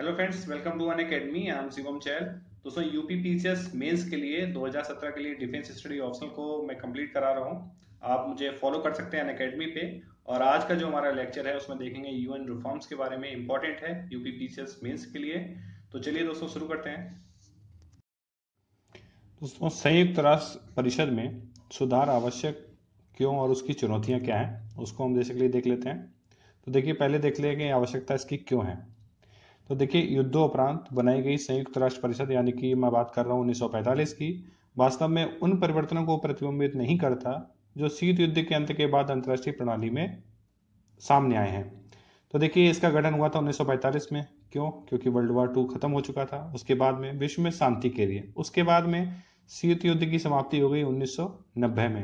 hello friends welcome to one academy I am Shivam चैल दोस्तों UP PCS mains के लिए 2017 के लिए डिफेंस स्टडी ऑप्शन को मैं कंप्लीट करा रहा हूं आप मुझे फॉलो कर सकते हैं अन अकेडमी पे और आज का जो हमारा लेक्चर है उसमें देखेंगे यूएन रिफॉर्म्स के बारे में इंपॉर्टेंट है यूपी पी मेंस के लिए तो चलिए दोस्तों शुरू करते हैं दोस्तों संयुक्त राष्ट्र परिषद में सुधार आवश्यक क्यों और उसकी चुनौतियाँ क्या हैं उसको हम बेसिकली देख लेते हैं तो देखिए पहले देख लेंगे आवश्यकता इसकी क्यों है तो देखिए युद्धोपरांत बनाई गई संयुक्त राष्ट्र परिषद यानी कि मैं बात कर रहा हूँ उन्नीस की वास्तव में उन परिवर्तनों को प्रतिबिंबित नहीं करता जो शीत युद्ध के अंत के बाद अंतर्राष्ट्रीय प्रणाली में सामने आए हैं तो देखिए इसका गठन हुआ था 1945 में क्यों क्योंकि वर्ल्ड वार टू खत्म हो चुका था उसके बाद में विश्व में शांति के लिए उसके बाद में शीत युद्ध की समाप्ति हो गई 1990 में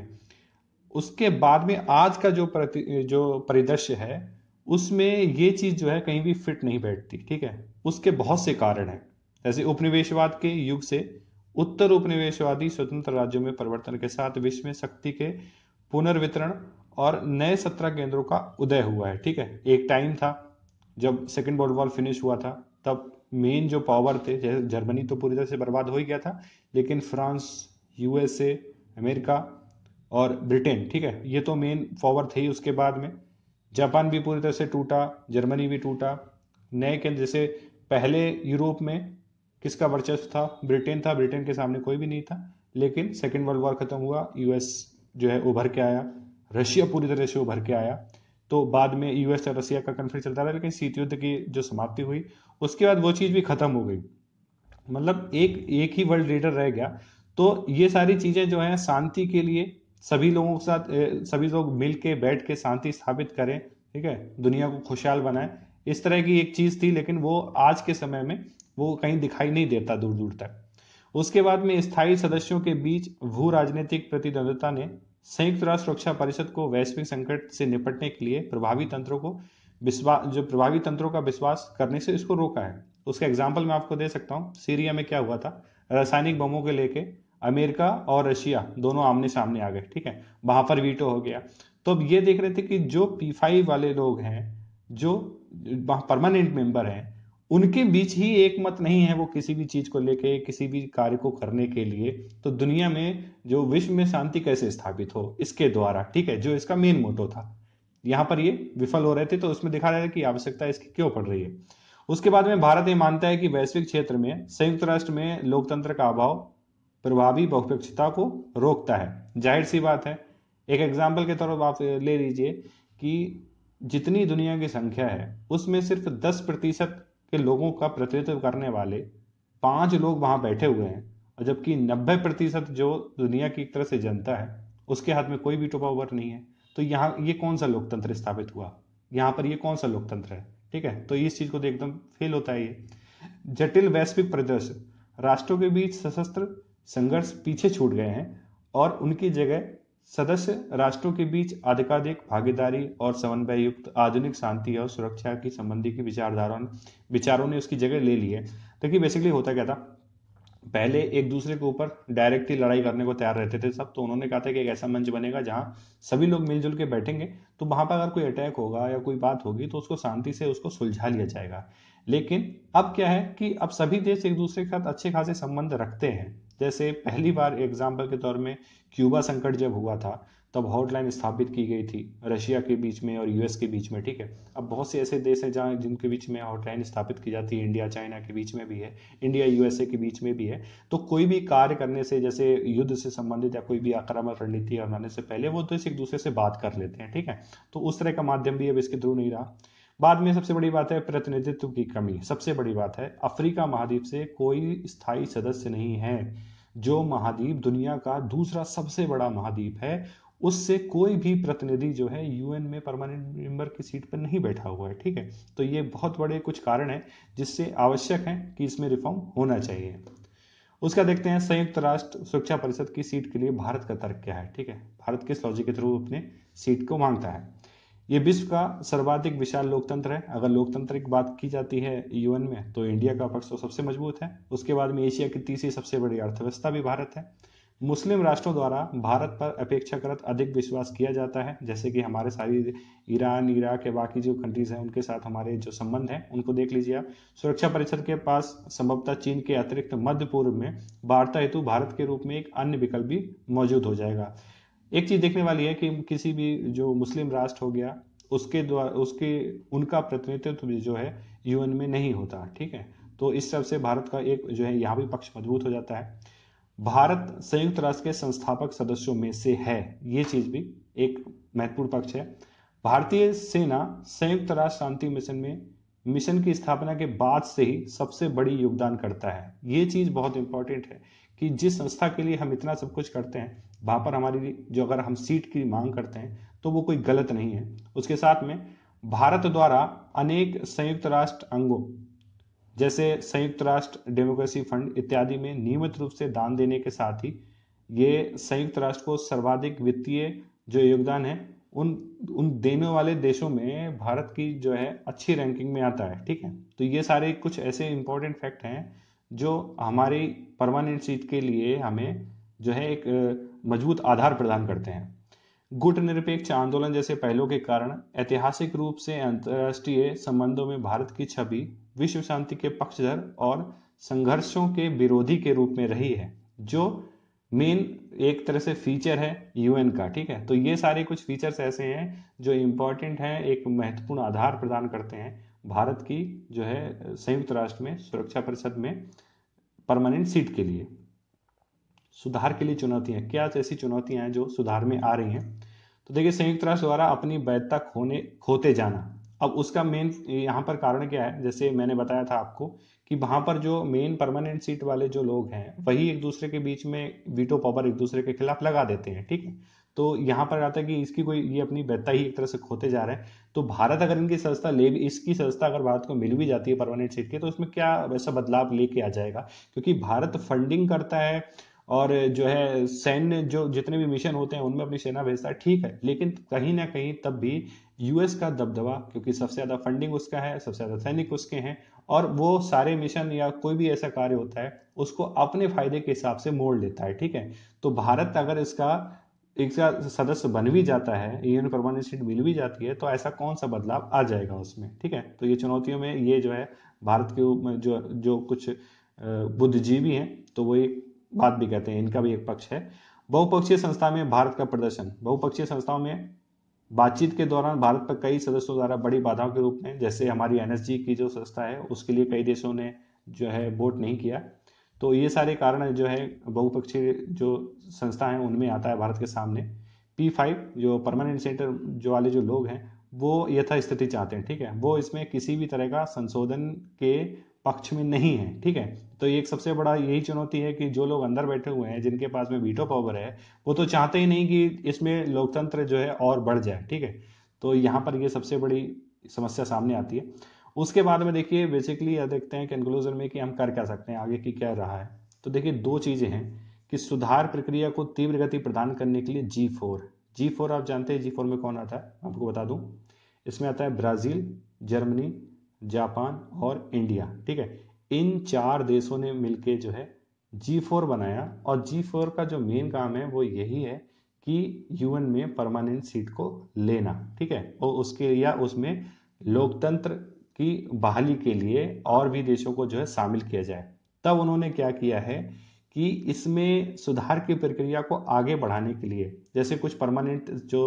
उसके बाद में आज का जो प्रति जो परिदृश्य है उसमें ये चीज़ जो है कहीं भी फिट नहीं बैठती ठीक है उसके बहुत से कारण हैं जैसे उपनिवेशवाद के युग से उत्तर उपनिवेशवादी स्वतंत्र राज्यों में परिवर्तन के साथ विश्व में शक्ति के पुनर्वितरण और नए सत्रह केंद्रों का उदय हुआ है ठीक है एक टाइम था जब सेकेंड वर्ल्ड वॉर फिनिश हुआ था तब मेन जो पावर थे जैसे जर्मनी तो पूरी तरह से बर्बाद हो ही गया था लेकिन फ्रांस यूएसए अमेरिका और ब्रिटेन ठीक है ये तो मेन पावर थे ही उसके बाद में जापान भी पूरी तरह से टूटा जर्मनी भी टूटा नए के जैसे पहले यूरोप में किसका वर्चस्व था ब्रिटेन था ब्रिटेन के सामने कोई भी नहीं था लेकिन सेकेंड वर्ल्ड वॉर खत्म हुआ यूएस जो है उभर के आया रशिया पूरी तरह से उभर के आया तो बाद में यूएस और रसिया का कन्फ्लिक्ट चलता रहा लेकिन शीत युद्ध की जो समाप्ति हुई उसके बाद वो चीज़ भी खत्म हो गई मतलब एक एक ही वर्ल्ड लीडर रह गया तो ये सारी चीज़ें जो हैं शांति के लिए सभी लोगों के साथ सभी लोग मिल के बैठ के शांति स्थापित करें ठीक है दुनिया को खुशहाल बनाएं इस तरह की एक चीज़ थी लेकिन वो आज के समय में वो कहीं दिखाई नहीं देता दूर दूर तक उसके बाद में स्थायी सदस्यों के बीच भू राजनीतिक प्रतिद्वंदता ने संयुक्त राष्ट्र सुरक्षा परिषद को वैश्विक संकट से निपटने के लिए प्रभावी तंत्रों को विश्वास जो प्रभावी तंत्रों का विश्वास करने से इसको रोका है उसका एग्जाम्पल मैं आपको दे सकता हूँ सीरिया में क्या हुआ था रासायनिक बमों के लेके अमेरिका और रशिया दोनों आमने सामने आ गए ठीक है वहां पर वीटो हो गया तो अब ये देख रहे थे कि जो पी फाइव वाले लोग हैं जो परमानेंट मेंबर हैं उनके बीच ही एक मत नहीं है वो किसी भी चीज को लेके किसी भी कार्य को करने के लिए तो दुनिया में जो विश्व में शांति कैसे स्थापित हो इसके द्वारा ठीक है जो इसका मेन मोटो था यहां पर ये विफल हो रहे थे तो उसमें दिखा रहा है कि आवश्यकता इसकी क्यों पड़ रही है उसके बाद में भारत ये मानता है कि वैश्विक क्षेत्र में संयुक्त राष्ट्र में लोकतंत्र का अभाव प्रभावी बहुपेक्षता को रोकता है जाहिर सी बात है एक एग्जाम्पल के तौर पर आप ले लीजिए कि जितनी दुनिया की संख्या है उसमें सिर्फ दस प्रतिशत के लोगों का प्रतिनिधित्व करने वाले पांच लोग वहां बैठे हुए हैं और जबकि नब्बे प्रतिशत जो दुनिया की एक तरह से जनता है उसके हाथ में कोई भी टोपा ओवर नहीं है तो यहाँ ये कौन सा लोकतंत्र स्थापित हुआ यहाँ पर ये कौन सा लोकतंत्र है ठीक है तो इस चीज़ को तो एकदम फेल होता है ये जटिल वैश्विक परिदृश्य राष्ट्रों के बीच सशस्त्र संघर्ष पीछे छूट गए हैं और उनकी जगह सदस्य राष्ट्रों के बीच अधिकाधिक भागीदारी और समन्वय युक्त आधुनिक शांति और सुरक्षा की संबंधी की विचारधारा विचारों ने उसकी जगह ले ली है देखिए बेसिकली होता क्या था पहले एक दूसरे के ऊपर डायरेक्टली लड़ाई करने को तैयार रहते थे सब तो उन्होंने कहा था कि एक ऐसा मंच बनेगा जहाँ सभी लोग मिलजुल के बैठेंगे तो वहां पर अगर कोई अटैक होगा या कोई बात होगी तो उसको शांति से उसको सुलझा लिया जाएगा लेकिन अब क्या है कि अब सभी देश एक दूसरे के साथ अच्छे खासे संबंध रखते हैं जैसे पहली बार एग्जाम्पल के तौर में क्यूबा संकट जब हुआ था तब हॉटलाइन स्थापित की गई थी रशिया के बीच में और यूएस के बीच में ठीक है अब बहुत से ऐसे देश हैं जहाँ जिनके बीच में हॉटलाइन स्थापित की जाती है इंडिया चाइना के बीच में भी है इंडिया यूएसए के बीच में भी है तो कोई भी कार्य करने से जैसे युद्ध से संबंधित या कोई भी आक्रामक रणनीति बनाने से पहले वो देश तो इस एक दूसरे से बात कर लेते हैं ठीक है तो उस तरह का माध्यम भी अब इसके थ्रू नहीं रहा बाद में सबसे बड़ी बात है प्रतिनिधित्व की कमी सबसे बड़ी बात है अफ्रीका महाद्वीप से कोई स्थायी सदस्य नहीं है जो महाद्वीप दुनिया का दूसरा सबसे बड़ा महाद्वीप है उससे कोई भी प्रतिनिधि जो है यूएन में परमानेंट मेंबर की सीट पर नहीं बैठा हुआ है ठीक है तो ये बहुत बड़े कुछ कारण हैं जिससे आवश्यक है कि इसमें रिफॉर्म होना चाहिए उसका देखते हैं संयुक्त राष्ट्र सुरक्षा परिषद की सीट के लिए भारत का तर्क क्या है ठीक है भारत किस लॉजिक के थ्रू अपने सीट को मांगता है ये विश्व का सर्वाधिक विशाल लोकतंत्र है अगर लोकतंत्र की बात की जाती है यूएन में तो इंडिया का पक्ष तो सबसे मजबूत है उसके बाद में एशिया की तीसरी सबसे बड़ी अर्थव्यवस्था भी भारत है मुस्लिम राष्ट्रों द्वारा भारत पर अपेक्षाकृत अधिक विश्वास किया जाता है जैसे कि हमारे सारी ईरान इराक के बाकी जो कंट्रीज हैं उनके साथ हमारे जो संबंध हैं उनको देख लीजिए आप सुरक्षा परिषद के पास संभवतः चीन के अतिरिक्त मध्य पूर्व में वार्ता हेतु भारत के रूप में एक अन्य विकल्प भी मौजूद हो जाएगा एक चीज देखने वाली है कि किसी भी जो मुस्लिम राष्ट्र हो गया उसके द्वारा उसके उनका प्रतिनिधित्व जो है यूएन में नहीं होता ठीक है तो इस तरह से भारत का एक जो है यहाँ भी पक्ष मजबूत हो जाता है भारत संयुक्त राष्ट्र के संस्थापक सदस्यों में से है ये चीज भी एक महत्वपूर्ण पक्ष है भारतीय सेना संयुक्त राष्ट्र शांति मिशन में मिशन की स्थापना के बाद से ही सबसे बड़ी योगदान करता है ये चीज बहुत इंपॉर्टेंट है कि जिस संस्था के लिए हम इतना सब कुछ करते हैं वहाँ पर हमारी जो अगर हम सीट की मांग करते हैं तो वो कोई गलत नहीं है उसके साथ में भारत द्वारा अनेक संयुक्त राष्ट्र अंगों जैसे संयुक्त राष्ट्र डेमोक्रेसी फंड इत्यादि में नियमित रूप से दान देने के साथ ही ये संयुक्त राष्ट्र को सर्वाधिक वित्तीय जो योगदान है उन उन देने वाले देशों में भारत की जो है अच्छी रैंकिंग में आता है ठीक है तो ये सारे कुछ ऐसे इंपॉर्टेंट फैक्ट हैं जो हमारी परमानेंट सीट के लिए हमें जो है एक मजबूत आधार प्रदान करते हैं गुट निरपेक्ष आंदोलन जैसे पहलों के कारण ऐतिहासिक रूप से अंतर्राष्ट्रीय संबंधों में भारत की छवि विश्व शांति के पक्षधर और संघर्षों के विरोधी के रूप में रही है जो मेन एक तरह से फीचर है यूएन का ठीक है तो ये सारे कुछ फीचर्स ऐसे हैं जो इम्पोर्टेंट हैं एक महत्वपूर्ण आधार प्रदान करते हैं भारत की जो है संयुक्त राष्ट्र में सुरक्षा परिषद में परमानेंट सीट के लिए सुधार के लिए चुनौतियां क्या ऐसी चुनौतियां हैं जो सुधार में आ रही हैं तो देखिए संयुक्त राष्ट्र द्वारा अपनी वैधता खोने खोते जाना अब उसका मेन यहाँ पर कारण क्या है जैसे मैंने बताया था आपको कि वहां पर जो मेन परमानेंट सीट वाले जो लोग हैं वही एक दूसरे के बीच में वीटो पावर एक दूसरे के खिलाफ लगा देते हैं ठीक है तो यहाँ पर आता है कि इसकी कोई ये अपनी बेहतर ही एक तरह से खोते जा रहे हैं तो भारत अगर इनकी संस्था ले इसकी संस्था अगर भारत को मिल भी जाती है परमानेंट सीट की तो उसमें क्या वैसा बदलाव लेके आ जाएगा क्योंकि भारत फंडिंग करता है और जो है सैन्य जो जितने भी मिशन होते हैं उनमें अपनी सेना भेजता है ठीक है लेकिन कहीं ना कहीं तब भी यूएस का दबदबा क्योंकि सबसे ज़्यादा फंडिंग उसका है सबसे ज़्यादा सैनिक उसके हैं और वो सारे मिशन या कोई भी ऐसा कार्य होता है उसको अपने फायदे के हिसाब से मोड़ लेता है ठीक है तो भारत अगर इसका एक सदस्य बन भी जाता है यूनियन परमानेंट सीट मिल भी जाती है तो ऐसा कौन सा बदलाव आ जाएगा उसमें ठीक है तो ये चुनौतियों में ये जो है भारत के जो जो कुछ बुद्धिजीवी हैं तो वही बात भी कहते हैं इनका भी एक पक्ष है बहुपक्षीय संस्था में भारत का प्रदर्शन बहुपक्षीय संस्थाओं में बातचीत के दौरान भारत पर कई सदस्यों द्वारा बड़ी बाधाओं के रूप में जैसे हमारी एनएसजी की जो संस्था है उसके लिए कई देशों ने जो है वोट नहीं किया तो ये सारे कारण जो है बहुपक्षीय जो संस्था है उनमें आता है भारत के सामने पी फाइव जो परमानेंट सेंटर जो वाले जो लोग हैं वो यथास्थिति चाहते हैं ठीक है वो इसमें किसी भी तरह का संशोधन के पक्ष में नहीं है ठीक है तो ये एक सबसे बड़ा यही चुनौती है कि जो लोग अंदर बैठे हुए हैं जिनके पास में वीटो पावर है वो तो चाहते ही नहीं कि इसमें लोकतंत्र जो है और बढ़ जाए ठीक है तो यहाँ पर ये सबसे बड़ी समस्या सामने आती है उसके बाद में देखिए बेसिकली देखते हैं कंक्लूजन में कि हम कर क्या सकते हैं आगे की क्या रहा है तो देखिए दो चीज़ें हैं कि सुधार प्रक्रिया को तीव्र गति प्रदान करने के लिए जी फोर जी फोर आप जानते हैं जी फोर में कौन आता है आपको बता दूं इसमें आता है ब्राज़ील जर्मनी जापान और इंडिया ठीक है इन चार देशों ने मिलकर जो है जी फोर बनाया और जी फोर का जो मेन काम है वो यही है कि यूएन में परमानेंट सीट को लेना ठीक है और उसके या उसमें लोकतंत्र कि बहाली के लिए और भी देशों को जो है शामिल किया जाए तब उन्होंने क्या किया है कि इसमें सुधार की प्रक्रिया को आगे बढ़ाने के लिए जैसे कुछ परमानेंट जो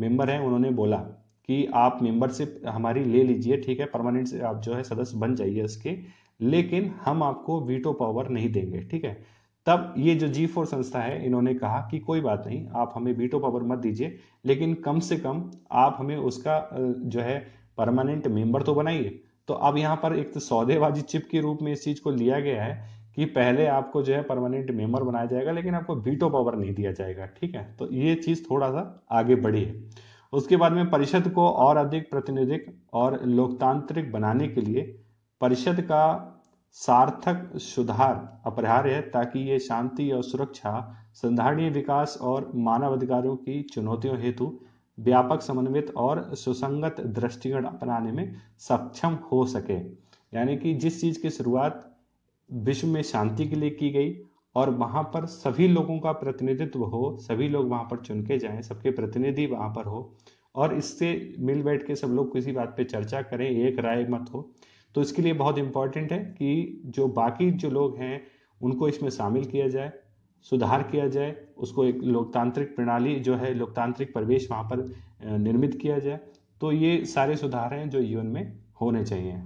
मेंबर हैं उन्होंने बोला कि आप मेंबरशिप हमारी ले लीजिए ठीक है परमानेंट से आप जो है सदस्य बन जाइए उसके लेकिन हम आपको वीटो पावर नहीं देंगे ठीक है तब ये जो जी फोर संस्था है इन्होंने कहा कि कोई बात नहीं आप हमें वीटो पावर मत दीजिए लेकिन कम से कम आप हमें उसका जो है परमानेंट मेंबर तो बनाइए तो अब यहाँ पर एक तो सौदेबाजी चिप के रूप में इस चीज़ को लिया गया है कि पहले आपको जो है परमानेंट मेंबर बनाया जाएगा लेकिन आपको वीटो पावर नहीं दिया जाएगा ठीक है तो ये चीज़ थोड़ा सा आगे बढ़ी है उसके बाद में परिषद को और अधिक प्रतिनिधिक और लोकतांत्रिक बनाने के लिए परिषद का सार्थक सुधार अपरिहार्य है ताकि ये शांति और सुरक्षा संधारणीय विकास और मानव अधिकारों की चुनौतियों हेतु व्यापक समन्वित और सुसंगत दृष्टिकोण अपनाने में सक्षम हो सके यानी कि जिस चीज़ की शुरुआत विश्व में शांति के लिए की गई और वहाँ पर सभी लोगों का प्रतिनिधित्व हो सभी लोग वहाँ पर चुन के जाएँ सबके प्रतिनिधि वहाँ पर हो और इससे मिल बैठ के सब लोग किसी बात पे चर्चा करें एक राय मत हो तो इसके लिए बहुत इम्पॉर्टेंट है कि जो बाकी जो लोग हैं उनको इसमें शामिल किया जाए सुधार किया जाए उसको एक लोकतांत्रिक प्रणाली जो है लोकतांत्रिक परिवेश वहाँ पर निर्मित किया जाए तो ये सारे सुधार हैं जो यूएन में होने चाहिए